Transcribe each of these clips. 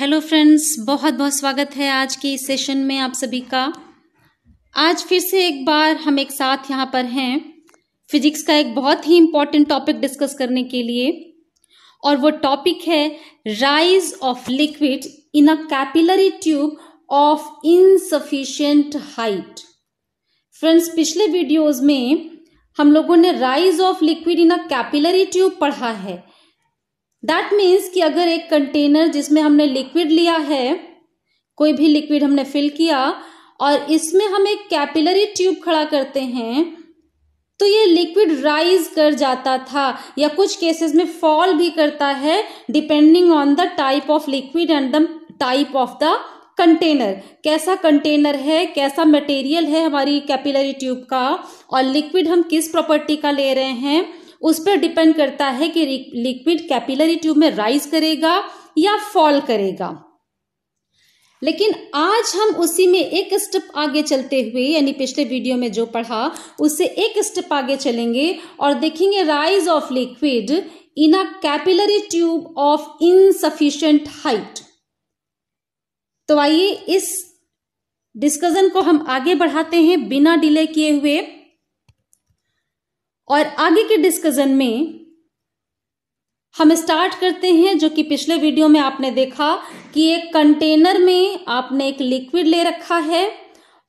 hello friends बहुत बहुत स्वागत है आज के इस सेशन में आप सभी का आज फिर से एक बार हम एक साथ यहाँ पर हैं फिजिक्स का एक बहुत ही इम्पॉर्टेंट टॉपिक डिस्कस करने के लिए और वो टॉपिक है rise of liquid in a capillary tube of insufficient height friends पिछले वीडियोस में हम लोगों ने rise of liquid in a capillary tube पढ़ा है दैट मीन्स कि अगर एक कंटेनर जिसमें हमने लिक्विड लिया है कोई भी लिक्विड हमने फिल किया और इसमें हम एक कैपिलरी ट्यूब खड़ा करते हैं तो ये लिक्विड राइज कर जाता था या कुछ केसेस में फॉल भी करता है depending on the type of liquid and the type of the container कैसा कंटेनर है कैसा मटेरियल है हमारी कैपिलरी ट्यूब का और लिक्विड हम किस प्रॉपर्टी का ले रहे हैं उस पर डिपेंड करता है कि लिक्विड कैपिलरी ट्यूब में राइज करेगा या फॉल करेगा लेकिन आज हम उसी में एक स्टेप आगे चलते हुए यानी पिछले वीडियो में जो पढ़ा उससे एक स्टेप आगे चलेंगे और देखेंगे rise of liquid in a capillary tube of insufficient height तो आइए इस डिस्कशन को हम आगे बढ़ाते हैं बिना डिले किए हुए और आगे के डिस्कशन में हम स्टार्ट करते हैं जो कि पिछले वीडियो में आपने देखा कि एक कंटेनर में आपने एक लिक्विड ले रखा है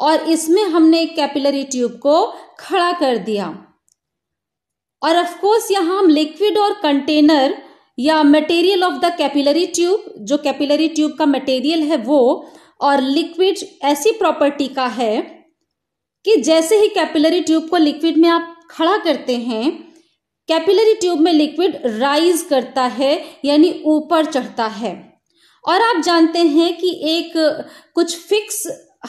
और इसमें हमने एक कैपिलरी ट्यूब को खड़ा कर दिया और ऑफ कोर्स यहां हम लिक्विड और कंटेनर या material of the capillary tube जो कैपिलरी ट्यूब का मटेरियल है वो और लिक्विड ऐसी प्रॉपर्टी का है कि जैसे ही कैपिलरी ट्यूब को लिक्विड में आप खड़ा करते हैं कैपिलरी ट्यूब में लिक्विड राइज करता है यानी ऊपर चढ़ता है और आप जानते हैं कि एक कुछ फिक्स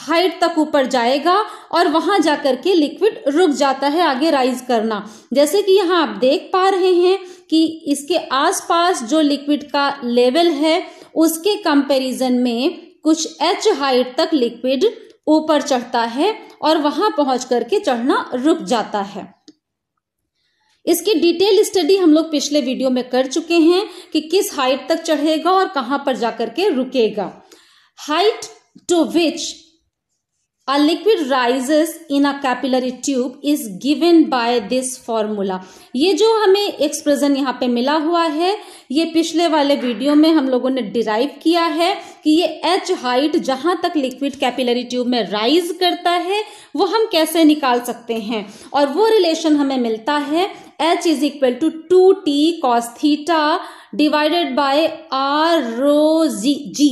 हाइट तक ऊपर जाएगा और वहां जाकर के लिक्विड रुक जाता है आगे राइज करना जैसे कि यहाँ आप देख पा रहे हैं कि इसके आसपास जो लिक्विड का लेवल है उसके कंपैरिजन में कुछ एच हाइट तक लिक्विड ऊपर चढ़ता है और वहां पहुंच करके चढ़ना रुक जाता है इसकी डिटेल स्टडी हम लोग पिछले वीडियो में कर चुके हैं कि किस हाइट तक चढ़ेगा और कहां पर जाकर के रुकेगा height to which a liquid rises in a capillary tube is given by this formula ये जो हमें एक्सप्रेशन यहाँ पे मिला हुआ है ये पिछले वाले वीडियो में हम लोगों ने डिराइव किया है कि ये एच हाइट जहां तक लिक्विड कैपिलरी ट्यूब में राइज करता है वो हम कैसे निकाल सकते हैं और वो रिलेशन हमें मिलता है H is equal to two T cos theta divided by R rho G G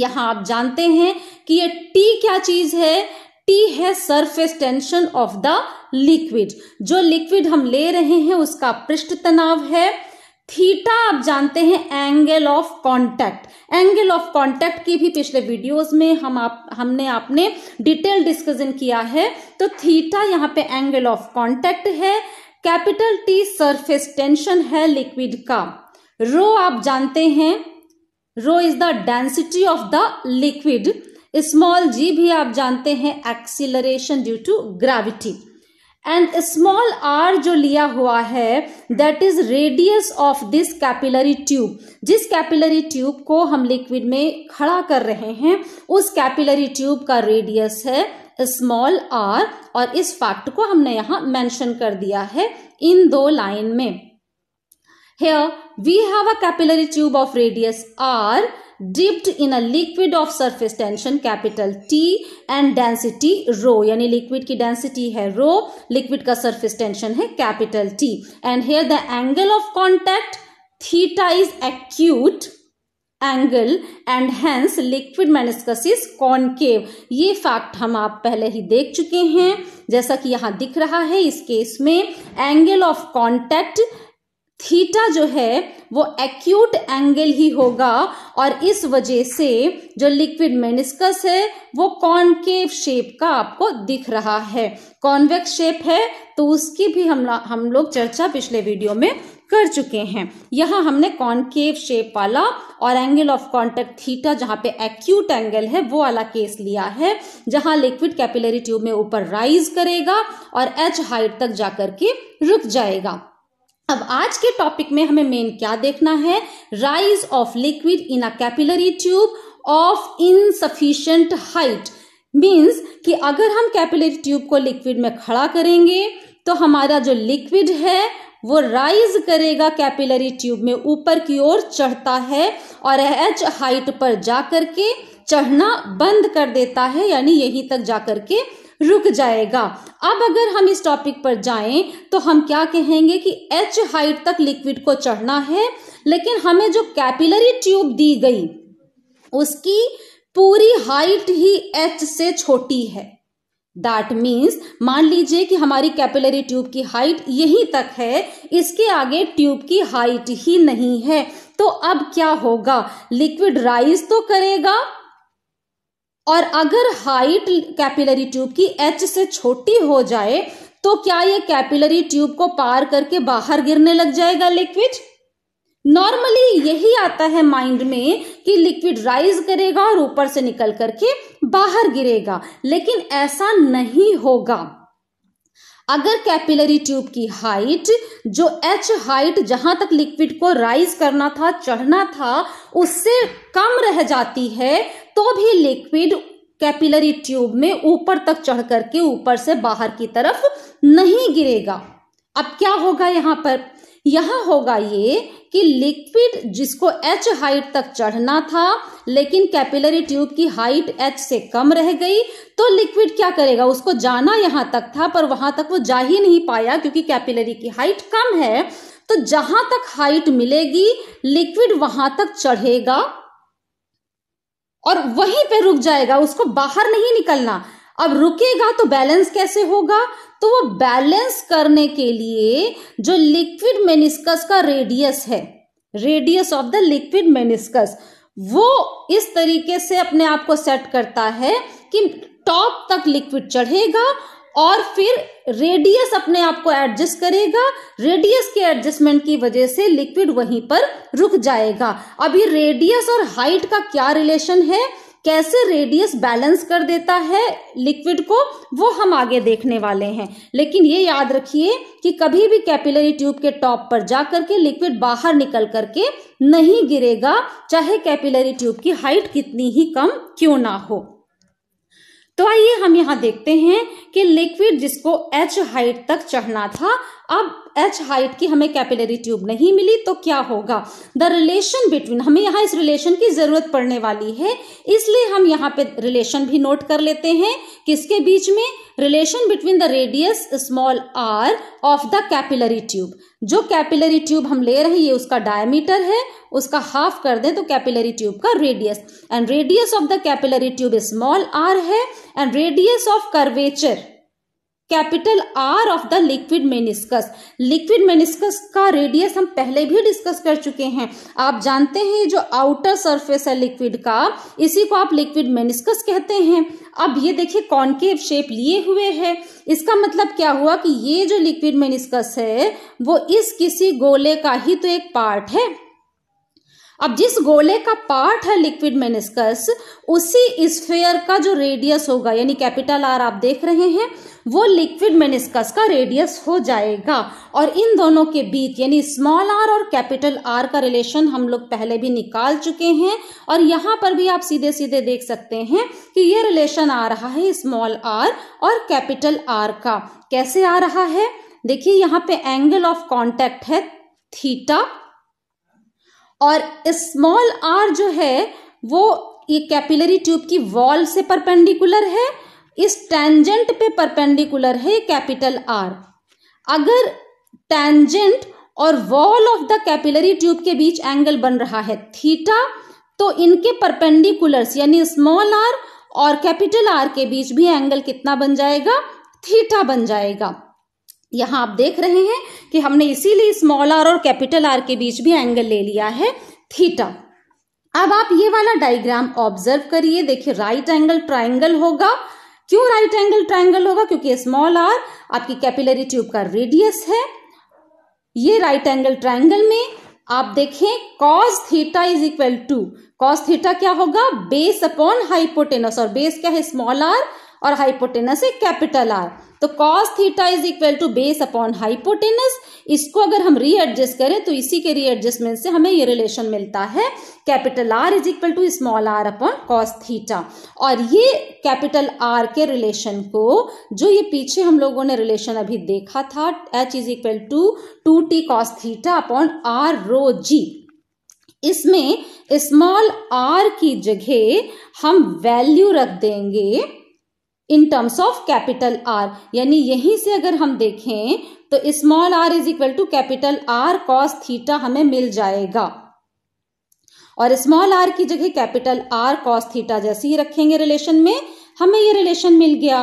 यहाँ आप जानते हैं कि ये टी क्या चीज है टी है surface tension of the liquid जो लिक्विड हम ले रहे हैं उसका पृष्ठ तनाव है थीटा आप जानते हैं angle of contact angle of contact की भी पिछले वीडियोस में हम आप हमने आपने डिटेल डिस्कशन किया है तो थीटा यहाँ पे एंगल ऑफ कांटेक्ट है कैपिटल टी सरफेस टेंशन है लिक्विड का रो आप जानते हैं rho is the density of the liquid small G भी आप जानते हैं acceleration due to gravity and small R जो लिया हुआ है that is radius of this capillary tube जिस कैपिलरी ट्यूब को हम लिक्विड में खड़ा कर रहे हैं उस कैपिलरी ट्यूब का रेडियस है स्मॉल आर और इस फैक्ट को हमने यहां मेंशन कर दिया है इन दो लाइन में here we have a capillary tube of radius R dipped in a liquid of surface tension capital T and density rho यानी लिक्विड की डेंसिटी है रो लिक्विड का सरफेस टेंशन है capital T and here the angle of contact theta is acute angle and hence liquid meniscus is concave ये fact हम आप पहले ही देख चुके हैं जैसा कि यहाँ दिख रहा है इस केस में एंगल ऑफ कॉन्टैक्ट थीटा जो है वो एक्यूट एंगल ही होगा और इस वजह से जो लिक्विड मेनिस्कस है वो कॉनकेव शेप का आपको दिख रहा है कॉन्वेक्स शेप है तो उसकी भी हम हम लोग चर्चा पिछले वीडियो में कर चुके हैं यहाँ हमने कॉनकेव शेप वाला और एंगल ऑफ कांटेक्ट थीटा जहाँ पे एक्यूट एंगल है वो वाला केस लिया है जहाँ लिक्विड कैपिलरी ट्यूब में ऊपर राइज करेगा और एच हाइट तक जाकर के रुक जाएगा अब आज के टॉपिक में हमें मेन क्या देखना है rise of liquid in a capillary tube of insufficient height means कि अगर हम कैपिलरी ट्यूब को लिक्विड में खड़ा करेंगे तो हमारा जो लिक्विड है वो राइज करेगा कैपिलरी ट्यूब में ऊपर की ओर चढ़ता है और एच हाइट पर जा करके चढ़ना बंद कर देता है यानी यहीं तक जा करके रुक जाएगा अब अगर हम इस टॉपिक पर जाएं तो हम क्या कहेंगे कि एच हाइट तक लिक्विड को चढ़ना है लेकिन हमें जो कैपिलरी ट्यूब दी गई उसकी पूरी हाइट ही एच से छोटी है दैट मीन्स मान लीजिए कि हमारी कैपिलरी ट्यूब की हाइट यहीं तक है इसके आगे ट्यूब की हाइट ही नहीं है तो अब क्या होगा लिक्विड राइज तो करेगा और अगर हाइट कैपिलरी ट्यूब की एच से छोटी हो जाए तो क्या ये कैपिलरी ट्यूब को पार करके बाहर गिरने लग जाएगा लिक्विड नॉर्मली यही आता है माइंड में कि लिक्विड राइज करेगा और ऊपर से निकल करके बाहर गिरेगा लेकिन ऐसा नहीं होगा अगर कैपिलरी ट्यूब की हाइट जो एच हाइट जहां तक लिक्विड को राइज करना था चढ़ना था उससे कम रह जाती है तो भी लिक्विड कैपिलरी ट्यूब में ऊपर तक चढ़ करके ऊपर से बाहर की तरफ नहीं गिरेगा अब क्या होगा यहां पर यहाँ होगा ये कि लिक्विड जिसको एच हाइट तक चढ़ना था लेकिन कैपिलरी ट्यूब की हाइट एच से कम रह गई तो लिक्विड क्या करेगा उसको जाना यहाँ तक था पर वहां तक वो जा ही नहीं पाया क्योंकि कैपिलरी की हाइट कम है तो जहां तक हाइट मिलेगी लिक्विड वहां तक चढ़ेगा और वहीं पे रुक जाएगा उसको बाहर नहीं निकलना अब रुकेगा तो बैलेंस कैसे होगा तो वो बैलेंस करने के लिए जो लिक्विड मेनिस्कस का रेडियस है radius of the liquid meniscus वो इस तरीके से अपने आप को सेट करता है कि टॉप तक लिक्विड चढ़ेगा और फिर रेडियस अपने आप को एडजस्ट करेगा रेडियस के एडजस्टमेंट की वजह से लिक्विड वहीं पर रुक जाएगा अभी रेडियस और हाइट का क्या रिलेशन है कैसे रेडियस बैलेंस कर देता है लिक्विड को वो हम आगे देखने वाले हैं लेकिन ये याद रखिए कि कभी भी कैपिलरी ट्यूब के टॉप पर जा करके लिक्विड बाहर निकल करके नहीं गिरेगा चाहे कैपिलरी ट्यूब की हाइट कितनी ही कम क्यों ना हो तो आइए हम यहां देखते हैं कि लिक्विड जिसको एच हाइट तक चढ़ना था अब एच हाइट की हमें कैपिलरी ट्यूब नहीं मिली तो क्या होगा द रिलेशन बिटवीन हमें यहाँ इस रिलेशन की ज़रूरत पड़ने वाली है इसलिए हम यहाँ पे रिलेशन भी नोट कर लेते हैं किसके बीच में relation between the radius small R of the capillary tube जो कैपिलरी ट्यूब हम ले रहे हैं ये उसका डायमीटर है उसका हाफ कर दें तो कैपिलरी ट्यूब का radius and radius of the capillary tube small R है and radius of curvature capital R of the liquid meniscus liquid meniscus का रेडियस हम पहले भी डिस्कस कर चुके हैं आप जानते हैं जो आउटर सरफेस है लिक्विड का इसी को आप लिक्विड मेनिस्कस कहते हैं अब ये देखिए कॉन्केव शेप लिए हुए है इसका मतलब क्या हुआ कि ये जो लिक्विड मेनिस्कस है वो इस किसी गोले का ही तो एक पार्ट है अब जिस गोले का पार्ट है लिक्विड मेनिस्कस उसी स्फेयर का जो रेडियस होगा यानी कैपिटल आर आप देख रहे हैं वो लिक्विड मेनिस्कस का रेडियस हो जाएगा और इन दोनों के बीच यानी स्मॉल आर और कैपिटल आर का रिलेशन हम लोग पहले भी निकाल चुके हैं और यहाँ पर भी आप सीधे सीधे देख सकते हैं कि ये रिलेशन आ रहा है स्मॉल आर और कैपिटल आर का कैसे आ रहा है देखिए यहाँ पे एंगल ऑफ कॉन्टेक्ट है थीटा और स्मॉल आर जो है वो ये कैपिलरी ट्यूब की वॉल से परपेंडिकुलर है इस टेंजेंट पे परपेंडिकुलर है कैपिटल आर अगर टेंजेंट और wall of the capillary tube के बीच एंगल बन रहा है थीटा तो इनके परपेंडिकुलर्स यानी स्मॉल आर और कैपिटल आर के बीच भी एंगल कितना बन जाएगा थीटा बन जाएगा यहां आप देख रहे हैं कि हमने इसीलिए स्मॉल आर और कैपिटल आर के बीच भी एंगल ले लिया है थीटा अब आप ये वाला डायग्राम ऑब्जर्व करिए देखिए राइट एंगल ट्राइंगल होगा क्यों राइट एंगल ट्राइंगल होगा क्योंकि स्मॉल आर आपकी कैपिलरी ट्यूब का रेडियस है ये राइट एंगल ट्राइंगल में आप देखें cos theta is equal to cos theta क्या होगा बेस अपॉन हाइपोटेनस और बेस क्या है स्मॉल आर और हाइपोटेनस है कैपिटल आर तो cos theta is equal to base upon hypotenuse इसको अगर हम रीएडजस्ट करें तो इसी के रीएडजस्टमेंट से हमें ये रिलेशन मिलता है capital R is equal to small R upon cos theta और ये कैपिटल आर के रिलेशन को जो ये पीछे हम लोगों ने रिलेशन अभी देखा था H is equal to two T cos theta upon R rho G इसमें स्मॉल आर की जगह हम वैल्यू रख देंगे in terms of capital R यानी यहीं से अगर हम देखें तो small R is equal to capital R cos theta हमें मिल जाएगा और स्मॉल आर की जगह कैपिटल आर कॉस थीटा जैसे ही रखेंगे रिलेशन में हमें ये रिलेशन मिल गया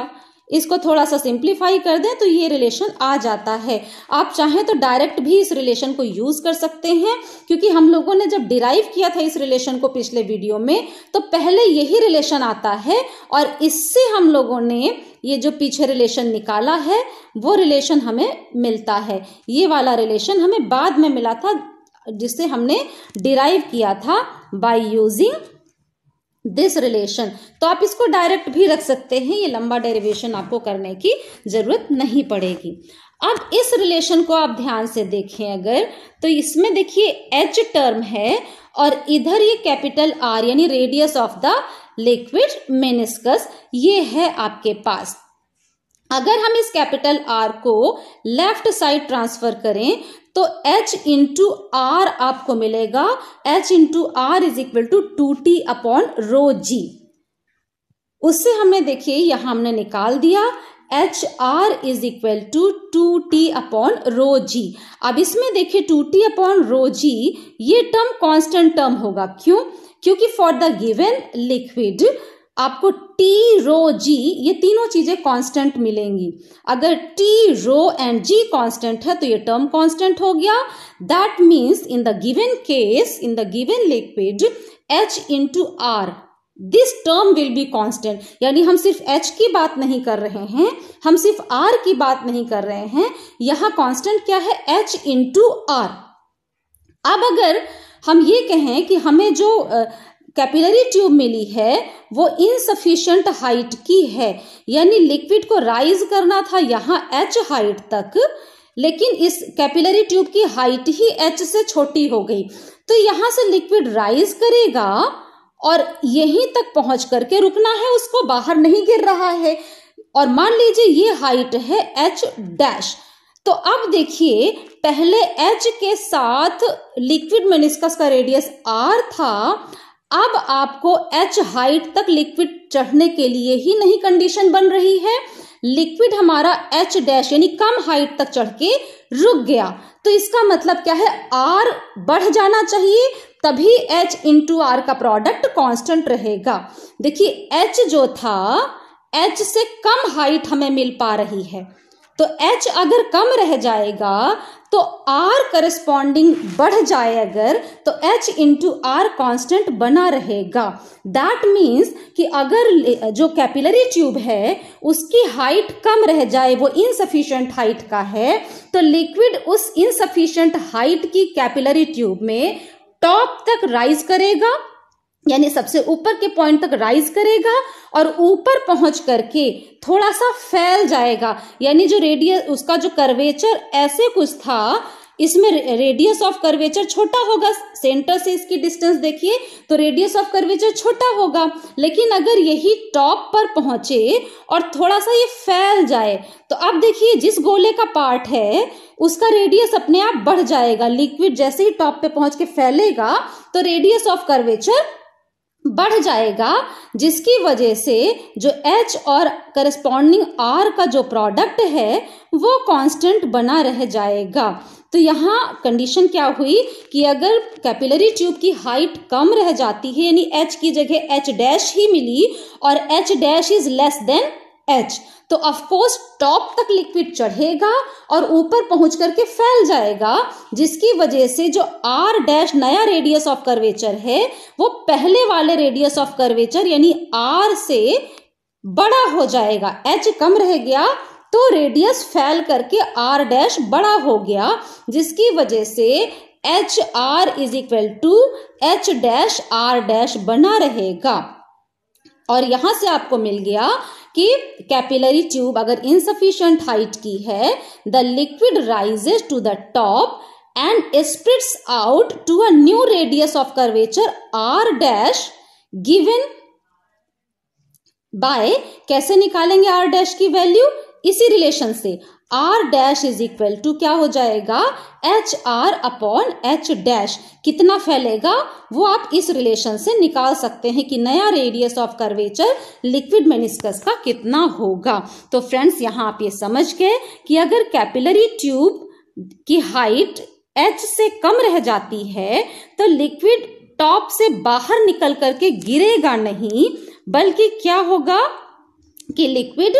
इसको थोड़ा सा सिंप्लीफाई कर दें तो ये रिलेशन आ जाता है आप चाहें तो डायरेक्ट भी इस रिलेशन को यूज़ कर सकते हैं क्योंकि हम लोगों ने जब डिराइव किया था इस रिलेशन को पिछले वीडियो में तो पहले यही रिलेशन आता है और इससे हम लोगों ने ये जो पीछे रिलेशन निकाला है वो रिलेशन हमें मिलता है ये वाला रिलेशन हमें बाद में मिला था जिससे हमने डिराइव किया था बाई यूजिंग दिस रिलेशन तो आप इसको डायरेक्ट भी रख सकते हैं ये लंबा डेरिवेशन आपको करने की जरूरत नहीं पड़ेगी अब इस रिलेशन को आप ध्यान से देखें अगर तो इसमें देखिए एच टर्म है और इधर ये कैपिटल आर यानी radius of the liquid meniscus ये है आपके पास अगर हम इस कैपिटल आर को लेफ्ट साइड ट्रांसफर करें तो h इंटू आर आपको मिलेगा h into R is equal to two T upon rho G उससे हमने देखिए यहां हमने निकाल दिया H R is equal to two T upon rho G अब इसमें देखिए two T upon rho G ये टर्म कांस्टेंट टर्म होगा क्यों क्योंकि फॉर द गिवन लिक्विड आपको टी रो जी ये तीनों चीज़ें कांस्टेंट मिलेंगी अगर T rho and G constant है तो ये टर्म कांस्टेंट हो गया that means in the given case in the given liquid H into R this term will be constant यानी हम सिर्फ एच की बात नहीं कर रहे हैं हम सिर्फ आर की बात नहीं कर रहे हैं यहां कांस्टेंट क्या है एच इंटू आर अब अगर हम ये कहें कि हमें जो कैपिलरी ट्यूब मिली है वो इनसफिशियंट हाइट की है यानी लिक्विड को राइज करना था यहाँ एच हाइट तक लेकिन इस कैपिलरी ट्यूब की हाइट ही एच से छोटी हो गई तो यहां से लिक्विड राइज करेगा और यहीं तक पहुंच करके रुकना है उसको बाहर नहीं गिर रहा है और मान लीजिए ये हाइट है एच डैश तो अब देखिए पहले एच के साथ लिक्विड मेनिस्कस का रेडियस आर था अब आपको एच हाइट तक लिक्विड चढ़ने के लिए ही नहीं कंडीशन बन रही है लिक्विड हमारा एच डैश यानी कम हाइट तक चढ़ के रुक गया तो इसका मतलब क्या है आर बढ़ जाना चाहिए तभी एच इंटू आर का प्रोडक्ट कांस्टेंट रहेगा देखिए एच जो था एच से कम हाइट हमें मिल पा रही है तो एच अगर कम रह जाएगा तो आर करस्पॉन्डिंग बढ़ जाए अगर तो एच इंटू आर कॉन्स्टेंट बना रहेगा दैट मीन्स कि अगर जो कैपिलरी ट्यूब है उसकी हाइट कम रह जाए वो इनसफिशियंट हाइट का है तो लिक्विड उस इनसफिशियंट हाइट की कैपिलरी ट्यूब में टॉप तक राइज करेगा यानी सबसे ऊपर के पॉइंट तक राइज करेगा और ऊपर पहुंच करके थोड़ा सा फैल जाएगा यानी जो रेडियस उसका जो करवेचर ऐसे कुछ था इसमें रेडियस ऑफ कर्वेचर छोटा होगा सेंटर से इसकी डिस्टेंस देखिए तो रेडियस ऑफ कर्वेचर छोटा होगा लेकिन अगर यही टॉप पर पहुंचे और थोड़ा सा ये फैल जाए तो अब देखिए जिस गोले का पार्ट है उसका रेडियस अपने आप बढ़ जाएगा लिक्विड जैसे ही टॉप पे पहुंच के फैलेगा तो रेडियस ऑफ कर्वेचर बढ़ जाएगा जिसकी वजह से जो एच और करस्पॉन्डिंग आर का जो प्रोडक्ट है वो कांस्टेंट बना रह जाएगा तो यहाँ कंडीशन क्या हुई कि अगर कैपिलरी ट्यूब की हाइट कम रह जाती है यानी एच की जगह एच डैश ही मिली और H dash is less than H तो ऑफकोर्स टॉप तक लिक्विड चढ़ेगा और ऊपर पहुंच करके फैल जाएगा जिसकी वजह से जो आर डैश नया रेडियस ऑफ कर्वेचर है वो पहले वाले रेडियस ऑफ कर्वेचर यानी आर से बड़ा हो जाएगा एच कम रह गया तो रेडियस फैल करके आर डैश बड़ा हो गया जिसकी वजह से H R is equal to H dash R dash बना रहेगा और यहां से आपको मिल गया कि कैपिलरी ट्यूब अगर इनसफिशियंट हाइट की है the liquid rises to the top and spreads out to a new radius of curvature R dash given by कैसे निकालेंगे आर डैश की वैल्यू इसी रिलेशन से R dash is equal to क्या हो जाएगा H R upon H dash कितना फैलेगा वो आप इस रिलेशन से निकाल सकते हैं कि नया radius of curvature liquid meniscus का कितना होगा तो फ्रेंड्स यहाँ आप ये समझ गए कि अगर कैपिलरी ट्यूब की हाइट एच से कम रह जाती है तो लिक्विड टॉप से बाहर निकल करके गिरेगा नहीं बल्कि क्या होगा कि लिक्विड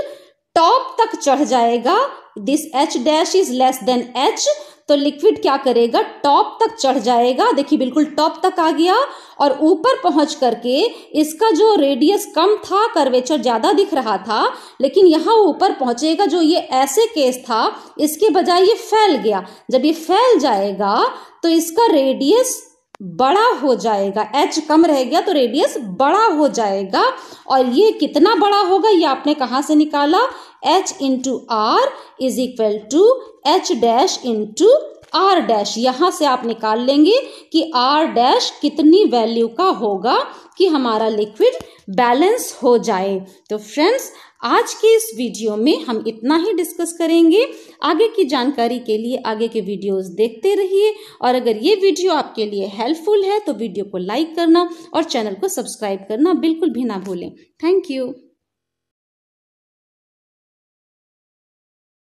टॉप तक चढ़ जाएगा this H dash is less than H तो लिक्विड क्या करेगा टॉप तक चढ़ जाएगा देखिए बिल्कुल टॉप तक आ गया और ऊपर पहुंच करके इसका जो रेडियस कम था कर्वेचर ज़्यादा दिख रहा था लेकिन यहाँ ऊपर पहुंचेगा जो ये ऐसे केस था इसके बजाय ये फैल गया जब ये फैल जाएगा तो इसका रेडियस बड़ा हो जाएगा एच कम रह गया तो रेडियस बड़ा हो जाएगा और ये कितना बड़ा होगा ये आपने कहाँ से निकाला H into R is equal to H dash into R dash यहाँ से आप निकाल लेंगे कि आर डैश कितनी वैल्यू का होगा कि हमारा लिक्विड बैलेंस हो जाए तो फ्रेंड्स आज के इस वीडियो में हम इतना ही डिस्कस करेंगे आगे की जानकारी के लिए आगे के वीडियोस देखते रहिए और अगर ये वीडियो आपके लिए हेल्पफुल है तो वीडियो को लाइक करना और चैनल को सब्सक्राइब करना बिल्कुल भी ना भूलें थैंक यू